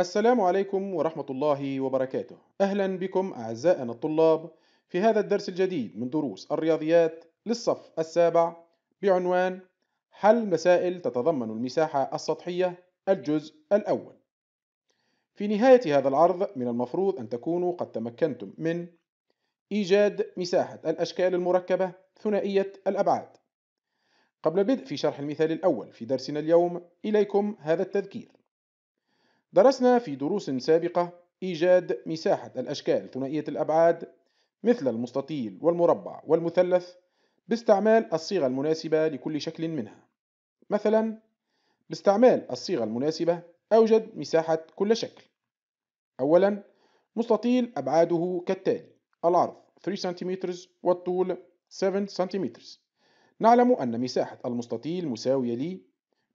السلام عليكم ورحمة الله وبركاته أهلا بكم أعزائنا الطلاب في هذا الدرس الجديد من دروس الرياضيات للصف السابع بعنوان حل مسائل تتضمن المساحة السطحية الجزء الأول في نهاية هذا العرض من المفروض أن تكونوا قد تمكنتم من إيجاد مساحة الأشكال المركبة ثنائية الأبعاد قبل بدء في شرح المثال الأول في درسنا اليوم إليكم هذا التذكير درسنا في دروس سابقة إيجاد مساحة الأشكال ثنائية الأبعاد مثل المستطيل والمربع والمثلث باستعمال الصيغة المناسبة لكل شكل منها مثلا باستعمال الصيغة المناسبة أوجد مساحة كل شكل أولا مستطيل أبعاده كالتالي العرض 3 سم والطول 7 سم نعلم أن مساحة المستطيل مساوية لي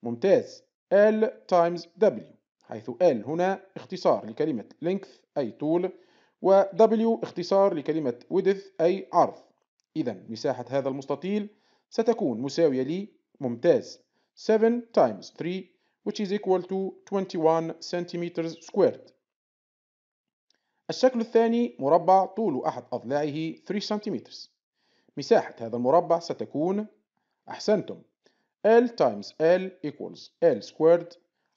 ممتاز L times W حيث L هنا اختصار لكلمة length أي طول و W اختصار لكلمة width أي عرض إذا مساحة هذا المستطيل ستكون مساوية لي ممتاز 7 times 3 which is equal to 21 centimeters squared الشكل الثاني مربع طول أحد أضلاعه 3 centimeters مساحة هذا المربع ستكون أحسنتم L times L equals L squared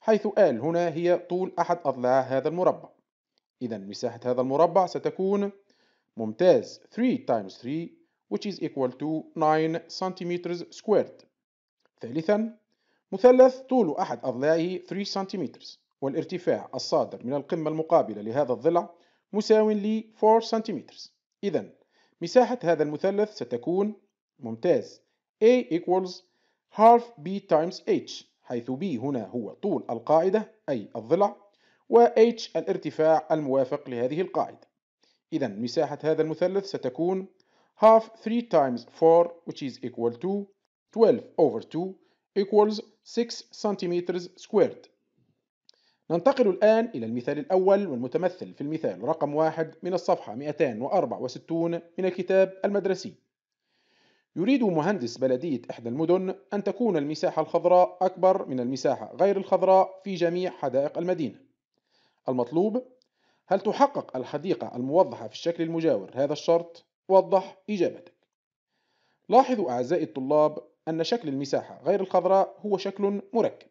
حيث ال هنا هي طول أحد أضلاع هذا المربع إذا مساحة هذا المربع ستكون ممتاز 3 times 3 which is equal to 9 centimeters squared ثالثا مثلث طول أحد أضلاعه 3 cm والارتفاع الصادر من القمة المقابلة لهذا الضلع مساو ل 4 cm إذا مساحة هذا المثلث ستكون ممتاز A equals half B times H حيث B هنا هو طول القاعدة أي الضلع و H الارتفاع الموافق لهذه القاعدة إذا مساحة هذا المثلث ستكون half 3 times 4 which is equal to 12 over 2 equals 6 centimeters squared ننتقل الآن إلى المثال الأول والمتمثل في المثال رقم واحد من الصفحة 264 من الكتاب المدرسي يريد مهندس بلدية إحدى المدن أن تكون المساحة الخضراء أكبر من المساحة غير الخضراء في جميع حدائق المدينة. المطلوب: هل تحقق الحديقة الموضحة في الشكل المجاور هذا الشرط؟ وضح إجابتك. لاحظوا أعزائي الطلاب أن شكل المساحة غير الخضراء هو شكل مركب،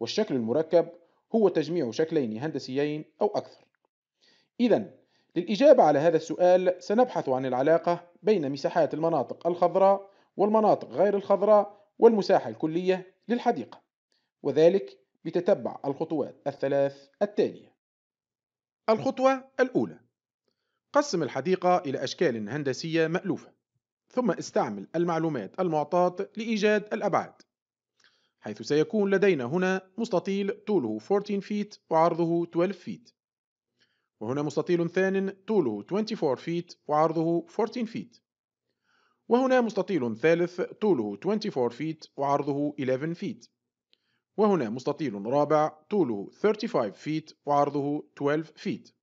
والشكل المركب هو تجميع شكلين هندسيين أو أكثر. إذا للإجابة على هذا السؤال سنبحث عن العلاقة بين مساحات المناطق الخضراء والمناطق غير الخضراء والمساحة الكلية للحديقة وذلك بتتبع الخطوات الثلاث التالية الخطوة الأولى قسم الحديقة إلى أشكال هندسية مألوفة ثم استعمل المعلومات المعطاة لإيجاد الأبعاد حيث سيكون لدينا هنا مستطيل طوله 14 فيت وعرضه 12 فيت وهنا مستطيل ثان طوله 24 فيت وعرضه 14 فيت وهنا مستطيل ثالث طوله 24 فيت وعرضه 11 فيت وهنا مستطيل رابع طوله 35 فيت وعرضه 12 فيت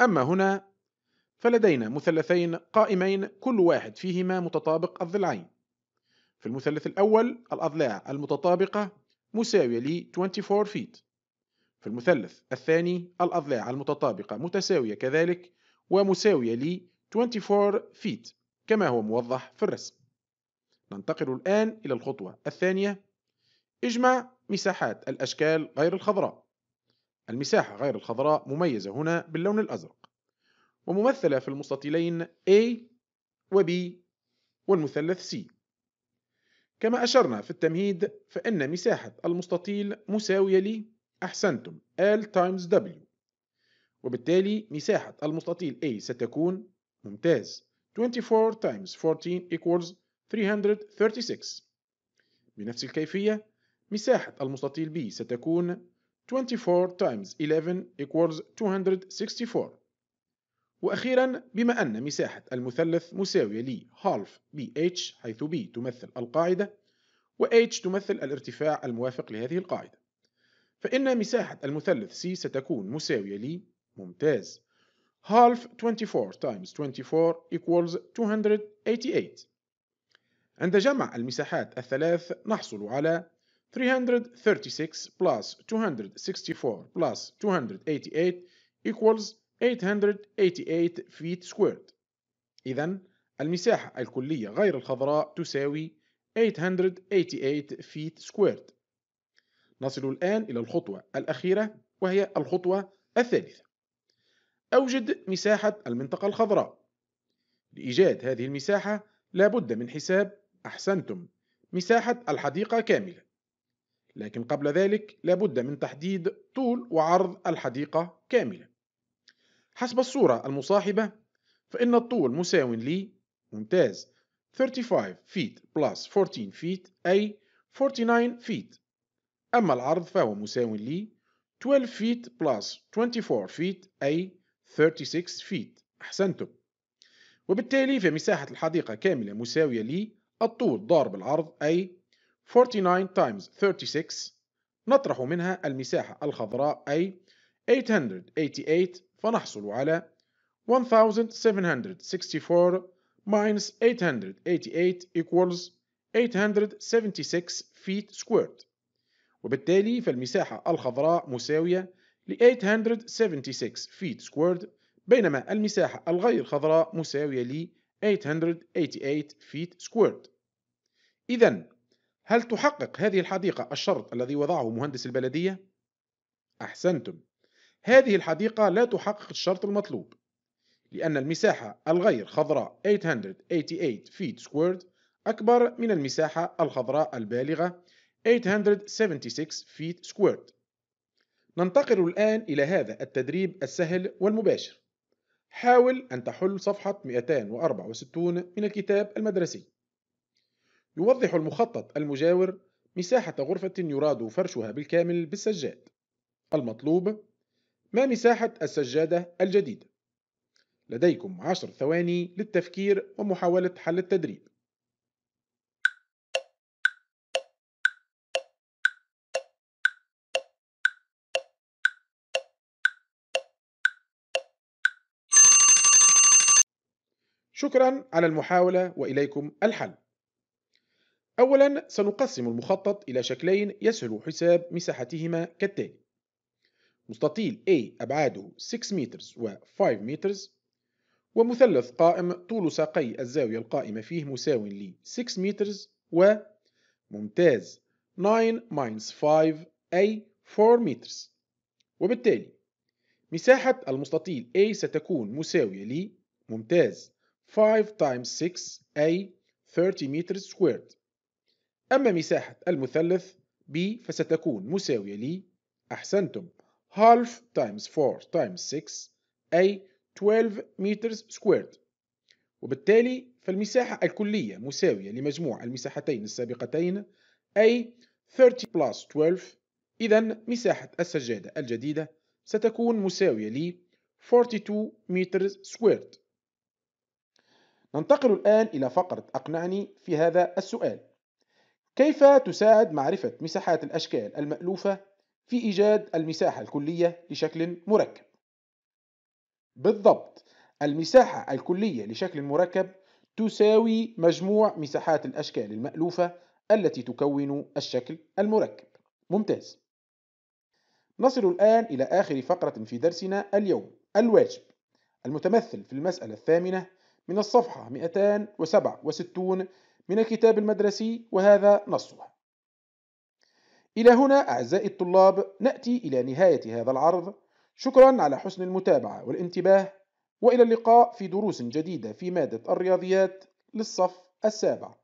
أما هنا فلدينا مثلثين قائمين كل واحد فيهما متطابق الضلعين في المثلث الأول الأضلاع المتطابقة مساوية ل 24 فيت في المثلث الثاني الأضلاع المتطابقة متساوية كذلك ومساوية ل 24 فيت كما هو موضح في الرسم ننتقل الآن إلى الخطوة الثانية اجمع مساحات الأشكال غير الخضراء المساحة غير الخضراء مميزة هنا باللون الأزرق وممثلة في المستطيلين A و B والمثلث C كما أشرنا في التمهيد فإن مساحة المستطيل مساوية لـ أحسنتم L times W وبالتالي مساحة المستطيل A ستكون ممتاز 24 times 14 equals 336 بنفس الكيفية مساحة المستطيل B ستكون 24 times 11 equals 264 وأخيرا بما أن مساحة المثلث مساوية لـ half BH حيث B تمثل القاعدة و H تمثل الارتفاع الموافق لهذه القاعدة فإن مساحة المثلث C ستكون مساوية لي ممتاز half 24 times 24 equals 288 عند جمع المساحات الثلاث نحصل على 336 plus 264 plus 288 equals 888 feet squared إذا المساحة الكلية غير الخضراء تساوي 888 feet squared نصل الآن إلى الخطوة الأخيرة وهي الخطوة الثالثة أوجد مساحة المنطقة الخضراء لإيجاد هذه المساحة لابد من حساب أحسنتم مساحة الحديقة كاملة لكن قبل ذلك لابد من تحديد طول وعرض الحديقة كاملة حسب الصورة المصاحبة فإن الطول مساو لي ممتاز 35 feet plus 14 feet أي 49 feet أما العرض فهو مساو ل 12 feet plus 24 feet أي 36 feet أحسنتم وبالتالي فمساحة الحديقة كاملة مساوية الطول ضارب العرض أي 49 times 36 نطرح منها المساحة الخضراء أي 888 فنحصل على 1764 minus 888 equals 876 feet squared وبالتالي فالمساحة الخضراء مساوية ل 876 فيت سكويرد بينما المساحة الغير خضراء مساوية ل 888 فيت سكويرد إذا هل تحقق هذه الحديقة الشرط الذي وضعه مهندس البلدية؟ أحسنتم هذه الحديقة لا تحقق الشرط المطلوب لأن المساحة الغير خضراء 888 فيت سكويرد أكبر من المساحة الخضراء البالغة 876 feet squared. ننتقل الآن إلى هذا التدريب السهل والمباشر حاول أن تحل صفحة 264 من الكتاب المدرسي يوضح المخطط المجاور مساحة غرفة يراد فرشها بالكامل بالسجاد المطلوب ما مساحة السجادة الجديدة لديكم عشر ثواني للتفكير ومحاولة حل التدريب شكرا على المحاولة وإليكم الحل أولا سنقسم المخطط إلى شكلين يسهل حساب مساحتهما كالتالي مستطيل A أبعاده 6 متر و 5 متر ومثلث قائم طول ساقي الزاوية القائمة فيه مساو ل 6 متر و ممتاز 9 5 أي 4 متر وبالتالي مساحة المستطيل A ستكون مساوية ل ممتاز 5 times 6 أي 30 متر squared أما مساحة المثلث B فستكون مساوية لي أحسنتم half times 4 times 6 أي 12 متر squared وبالتالي فالمساحة الكلية مساوية لمجموع المساحتين السابقتين أي 30 plus 12 إذا مساحة السجادة الجديدة ستكون مساوية لي 42 متر squared ننتقل الآن إلى فقرة أقنعني في هذا السؤال كيف تساعد معرفة مساحات الأشكال المألوفة في إيجاد المساحة الكلية لشكل مركب؟ بالضبط المساحة الكلية لشكل مركب تساوي مجموع مساحات الأشكال المألوفة التي تكون الشكل المركب ممتاز نصل الآن إلى آخر فقرة في درسنا اليوم الواجب المتمثل في المسألة الثامنة من الصفحة 267 من الكتاب المدرسي وهذا نصها إلى هنا أعزائي الطلاب نأتي إلى نهاية هذا العرض شكرا على حسن المتابعة والانتباه وإلى اللقاء في دروس جديدة في مادة الرياضيات للصف السابع